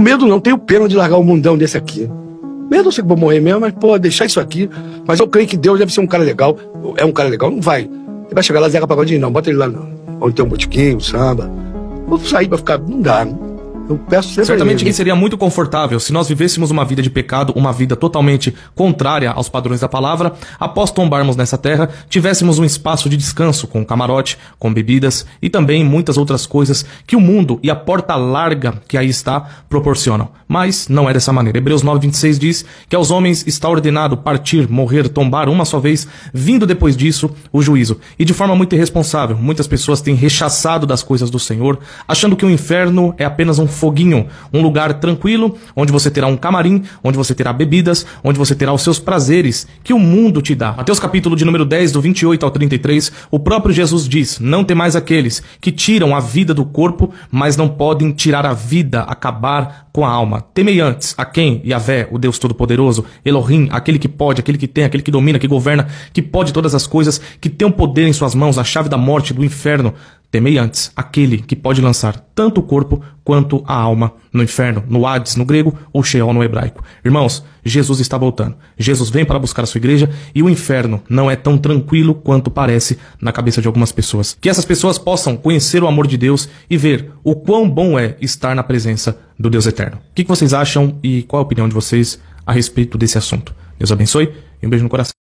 medo não, tenho pena de largar o um mundão desse aqui. Eu não sei que vou morrer mesmo, mas, pô, deixar isso aqui. Mas eu creio que Deus deve ser um cara legal. É um cara legal? Não vai. Ele vai chegar lá, Zeca Pagodinho, não, bota ele lá, não. Onde tem um botiquinho, um samba. Vou sair pra ficar. Não dá. Não. Eu peço sempre Certamente que seria muito confortável se nós vivêssemos uma vida de pecado, uma vida totalmente contrária aos padrões da palavra, após tombarmos nessa terra, tivéssemos um espaço de descanso com camarote, com bebidas e também muitas outras coisas que o mundo e a porta larga que aí está proporcionam. Mas não é dessa maneira. Hebreus 9:26 diz que aos homens está ordenado partir, morrer, tombar uma só vez, vindo depois disso o juízo. E de forma muito irresponsável, muitas pessoas têm rechaçado das coisas do Senhor, achando que o inferno é apenas um Foguinho, um lugar tranquilo, onde você terá um camarim, onde você terá bebidas, onde você terá os seus prazeres que o mundo te dá. Mateus capítulo de número 10, do 28 ao 33, o próprio Jesus diz: Não tem mais aqueles que tiram a vida do corpo, mas não podem tirar a vida, acabar com a alma. Temei antes a quem? Yahvé, o Deus Todo-Poderoso, Elohim, aquele que pode, aquele que tem, aquele que domina, que governa, que pode todas as coisas, que tem o um poder em suas mãos, a chave da morte, do inferno. Temei antes aquele que pode lançar tanto o corpo quanto a alma no inferno, no Hades no grego ou Sheol no hebraico. Irmãos, Jesus está voltando. Jesus vem para buscar a sua igreja e o inferno não é tão tranquilo quanto parece na cabeça de algumas pessoas. Que essas pessoas possam conhecer o amor de Deus e ver o quão bom é estar na presença do Deus eterno. O que vocês acham e qual a opinião de vocês a respeito desse assunto? Deus abençoe e um beijo no coração.